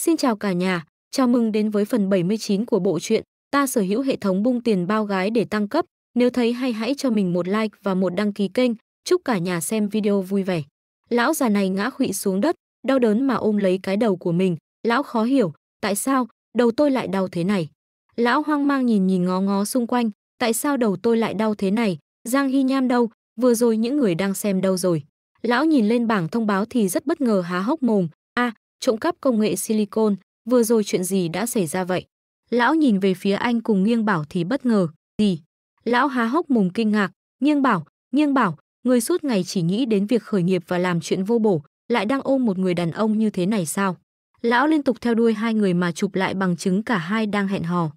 Xin chào cả nhà, chào mừng đến với phần 79 của bộ truyện Ta sở hữu hệ thống bung tiền bao gái để tăng cấp. Nếu thấy hay hãy cho mình một like và một đăng ký kênh, chúc cả nhà xem video vui vẻ. Lão già này ngã khụy xuống đất, đau đớn mà ôm lấy cái đầu của mình, lão khó hiểu, tại sao đầu tôi lại đau thế này. Lão hoang mang nhìn nhìn ngó ngó xung quanh, tại sao đầu tôi lại đau thế này, Giang Hy Nham đâu, vừa rồi những người đang xem đâu rồi. Lão nhìn lên bảng thông báo thì rất bất ngờ há hốc mồm, a, à, trộm cắp công nghệ silicon, vừa rồi chuyện gì đã xảy ra vậy? Lão nhìn về phía anh cùng nghiêng bảo thì bất ngờ, gì? Lão há hốc mồm kinh ngạc, nghiêng bảo, nghiêng bảo, người suốt ngày chỉ nghĩ đến việc khởi nghiệp và làm chuyện vô bổ, lại đang ôm một người đàn ông như thế này sao? Lão liên tục theo đuôi hai người mà chụp lại bằng chứng cả hai đang hẹn hò.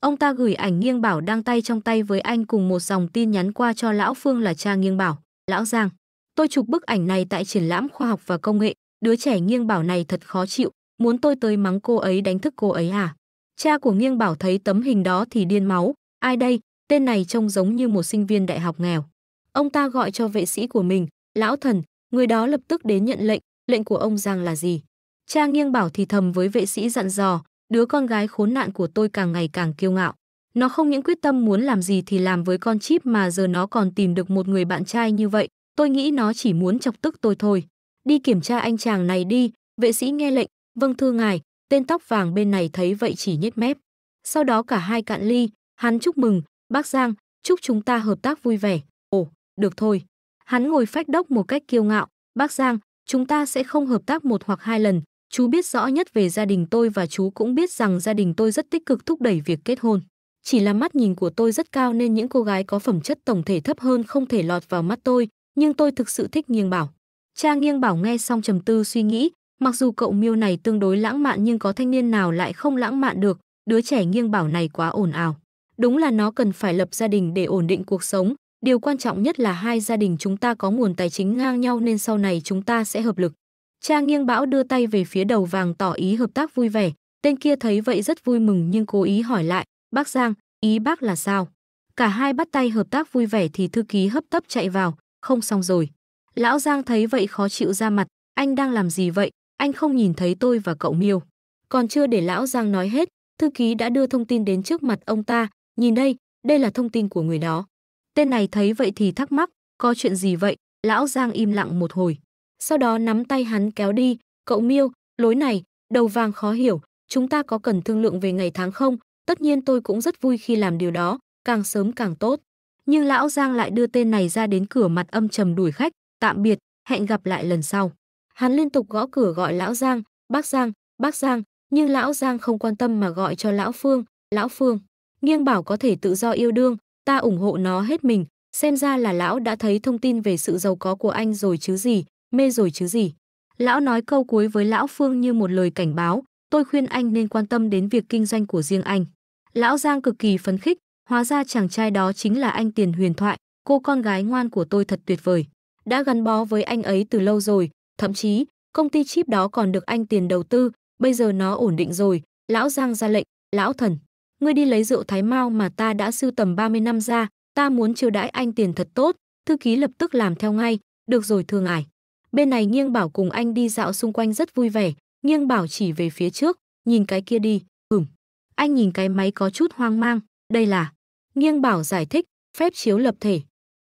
Ông ta gửi ảnh nghiêng bảo đang tay trong tay với anh cùng một dòng tin nhắn qua cho lão Phương là cha nghiêng bảo. Lão Giang, tôi chụp bức ảnh này tại triển lãm khoa học và công nghệ, Đứa trẻ nghiêng bảo này thật khó chịu, muốn tôi tới mắng cô ấy đánh thức cô ấy à? Cha của nghiêng bảo thấy tấm hình đó thì điên máu, ai đây, tên này trông giống như một sinh viên đại học nghèo. Ông ta gọi cho vệ sĩ của mình, lão thần, người đó lập tức đến nhận lệnh, lệnh của ông giang là gì? Cha nghiêng bảo thì thầm với vệ sĩ dặn dò, đứa con gái khốn nạn của tôi càng ngày càng kiêu ngạo. Nó không những quyết tâm muốn làm gì thì làm với con chip mà giờ nó còn tìm được một người bạn trai như vậy. Tôi nghĩ nó chỉ muốn chọc tức tôi thôi đi kiểm tra anh chàng này đi, vệ sĩ nghe lệnh, vâng thưa ngài, tên tóc vàng bên này thấy vậy chỉ nhếch mép. Sau đó cả hai cạn ly, hắn chúc mừng, bác Giang, chúc chúng ta hợp tác vui vẻ. Ồ, được thôi. Hắn ngồi phách đốc một cách kiêu ngạo, bác Giang, chúng ta sẽ không hợp tác một hoặc hai lần, chú biết rõ nhất về gia đình tôi và chú cũng biết rằng gia đình tôi rất tích cực thúc đẩy việc kết hôn. Chỉ là mắt nhìn của tôi rất cao nên những cô gái có phẩm chất tổng thể thấp hơn không thể lọt vào mắt tôi, nhưng tôi thực sự thích nghiêng bảo. Cha nghiêng bảo nghe xong trầm tư suy nghĩ, mặc dù cậu miêu này tương đối lãng mạn nhưng có thanh niên nào lại không lãng mạn được, đứa trẻ nghiêng bảo này quá ồn ào. Đúng là nó cần phải lập gia đình để ổn định cuộc sống, điều quan trọng nhất là hai gia đình chúng ta có nguồn tài chính ngang nhau nên sau này chúng ta sẽ hợp lực. Cha nghiêng bão đưa tay về phía đầu vàng tỏ ý hợp tác vui vẻ, tên kia thấy vậy rất vui mừng nhưng cố ý hỏi lại, bác Giang, ý bác là sao? Cả hai bắt tay hợp tác vui vẻ thì thư ký hấp tấp chạy vào, không xong rồi. Lão Giang thấy vậy khó chịu ra mặt, anh đang làm gì vậy, anh không nhìn thấy tôi và cậu Miêu. Còn chưa để Lão Giang nói hết, thư ký đã đưa thông tin đến trước mặt ông ta, nhìn đây, đây là thông tin của người đó. Tên này thấy vậy thì thắc mắc, có chuyện gì vậy, Lão Giang im lặng một hồi. Sau đó nắm tay hắn kéo đi, cậu Miêu, lối này, đầu vàng khó hiểu, chúng ta có cần thương lượng về ngày tháng không, tất nhiên tôi cũng rất vui khi làm điều đó, càng sớm càng tốt. Nhưng lão Giang lại đưa tên này ra đến cửa mặt âm trầm đuổi khách, tạm biệt, hẹn gặp lại lần sau. Hắn liên tục gõ cửa gọi lão Giang, bác Giang, bác Giang, nhưng lão Giang không quan tâm mà gọi cho lão Phương, lão Phương. Nghiêng bảo có thể tự do yêu đương, ta ủng hộ nó hết mình, xem ra là lão đã thấy thông tin về sự giàu có của anh rồi chứ gì, mê rồi chứ gì. Lão nói câu cuối với lão Phương như một lời cảnh báo, tôi khuyên anh nên quan tâm đến việc kinh doanh của riêng anh. Lão Giang cực kỳ phấn khích, hóa ra chàng trai đó chính là anh Tiền Huyền Thoại, cô con gái ngoan của tôi thật tuyệt vời đã gắn bó với anh ấy từ lâu rồi, thậm chí công ty chip đó còn được anh tiền đầu tư, bây giờ nó ổn định rồi, lão Giang ra lệnh, lão thần, ngươi đi lấy rượu Thái Mao mà ta đã sưu tầm 30 năm ra, ta muốn chiêu đãi anh tiền thật tốt, thư ký lập tức làm theo ngay, được rồi thương ải. Bên này Nghiêng Bảo cùng anh đi dạo xung quanh rất vui vẻ, Nghiêng Bảo chỉ về phía trước, nhìn cái kia đi, ừm. Anh nhìn cái máy có chút hoang mang, đây là. Nghiêng Bảo giải thích, phép chiếu lập thể,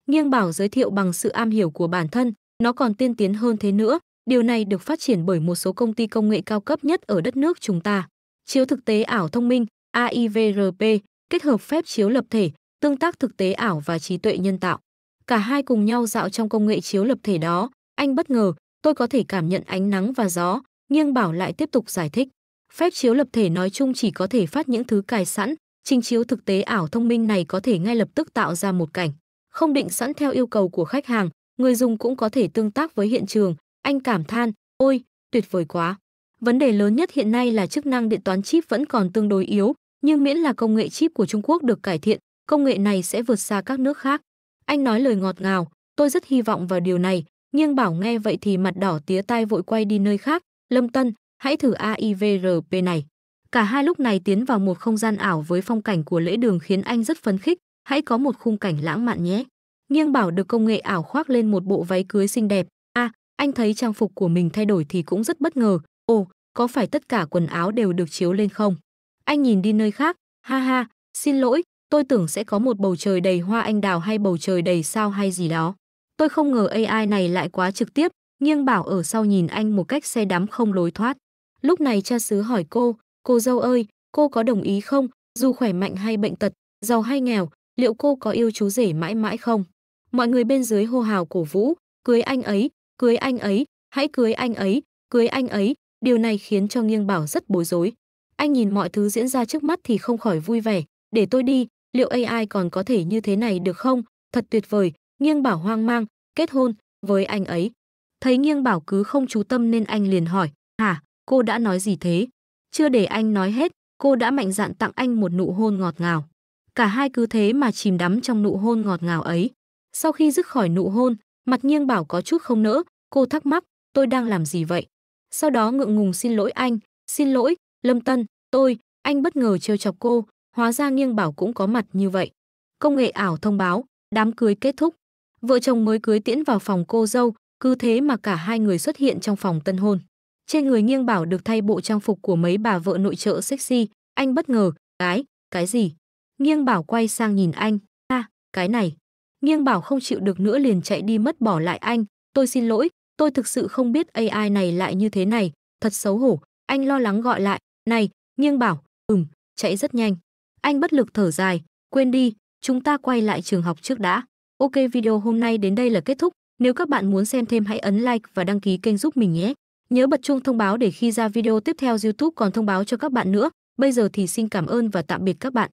Nghiêng Bảo giới thiệu bằng sự am hiểu của bản thân, nó còn tiên tiến hơn thế nữa, điều này được phát triển bởi một số công ty công nghệ cao cấp nhất ở đất nước chúng ta. Chiếu thực tế ảo thông minh, AIVRP, kết hợp phép chiếu lập thể, tương tác thực tế ảo và trí tuệ nhân tạo. Cả hai cùng nhau dạo trong công nghệ chiếu lập thể đó, anh bất ngờ, tôi có thể cảm nhận ánh nắng và gió, nghiêng bảo lại tiếp tục giải thích. Phép chiếu lập thể nói chung chỉ có thể phát những thứ cài sẵn, trình chiếu thực tế ảo thông minh này có thể ngay lập tức tạo ra một cảnh không định sẵn theo yêu cầu của khách hàng, người dùng cũng có thể tương tác với hiện trường. Anh cảm than, ôi, tuyệt vời quá. Vấn đề lớn nhất hiện nay là chức năng điện toán chip vẫn còn tương đối yếu, nhưng miễn là công nghệ chip của Trung Quốc được cải thiện, công nghệ này sẽ vượt xa các nước khác. Anh nói lời ngọt ngào, tôi rất hy vọng vào điều này, nhưng bảo nghe vậy thì mặt đỏ tía tai vội quay đi nơi khác. Lâm Tân, hãy thử AIVRP này. Cả hai lúc này tiến vào một không gian ảo với phong cảnh của lễ đường khiến anh rất phấn khích, hãy có một khung cảnh lãng mạn nhé. Nghiêng bảo được công nghệ ảo khoác lên một bộ váy cưới xinh đẹp. A, à, anh thấy trang phục của mình thay đổi thì cũng rất bất ngờ. Ồ, có phải tất cả quần áo đều được chiếu lên không? Anh nhìn đi nơi khác, ha ha, xin lỗi, tôi tưởng sẽ có một bầu trời đầy hoa anh đào hay bầu trời đầy sao hay gì đó. Tôi không ngờ AI này lại quá trực tiếp, nghiêng bảo ở sau nhìn anh một cách xe đắm không lối thoát. Lúc này cha xứ hỏi cô, cô dâu ơi, cô có đồng ý không, dù khỏe mạnh hay bệnh tật, giàu hay nghèo, liệu cô có yêu chú rể mãi mãi không? Mọi người bên dưới hô hào cổ vũ, cưới anh ấy, cưới anh ấy, hãy cưới anh ấy, cưới anh ấy, điều này khiến cho Nghiêng Bảo rất bối rối. Anh nhìn mọi thứ diễn ra trước mắt thì không khỏi vui vẻ, để tôi đi, liệu AI còn có thể như thế này được không? Thật tuyệt vời, Nghiêng Bảo hoang mang, kết hôn với anh ấy. Thấy Nghiêng Bảo cứ không chú tâm nên anh liền hỏi, "Hả, cô đã nói gì thế?" Chưa để anh nói hết, cô đã mạnh dạn tặng anh một nụ hôn ngọt ngào cả hai cứ thế mà chìm đắm trong nụ hôn ngọt ngào ấy. Sau khi dứt khỏi nụ hôn, mặt nghiêng bảo có chút không nỡ, cô thắc mắc, tôi đang làm gì vậy? Sau đó ngượng ngùng xin lỗi anh, xin lỗi, Lâm Tân, tôi, anh bất ngờ trêu chọc cô, hóa ra nghiêng bảo cũng có mặt như vậy. Công nghệ ảo thông báo, đám cưới kết thúc. Vợ chồng mới cưới tiễn vào phòng cô dâu, cứ thế mà cả hai người xuất hiện trong phòng tân hôn. Trên người nghiêng bảo được thay bộ trang phục của mấy bà vợ nội trợ sexy, anh bất ngờ, cái, cái gì? Nghiêng bảo quay sang nhìn anh. a à, cái này. Nghiêng bảo không chịu được nữa liền chạy đi mất bỏ lại anh. Tôi xin lỗi, tôi thực sự không biết AI này lại như thế này. Thật xấu hổ. Anh lo lắng gọi lại. Này, nghiêng bảo. Ừm, chạy rất nhanh. Anh bất lực thở dài. Quên đi, chúng ta quay lại trường học trước đã. Ok video hôm nay đến đây là kết thúc. Nếu các bạn muốn xem thêm hãy ấn like và đăng ký kênh giúp mình nhé. Nhớ bật chuông thông báo để khi ra video tiếp theo YouTube còn thông báo cho các bạn nữa. Bây giờ thì xin cảm ơn và tạm biệt các bạn.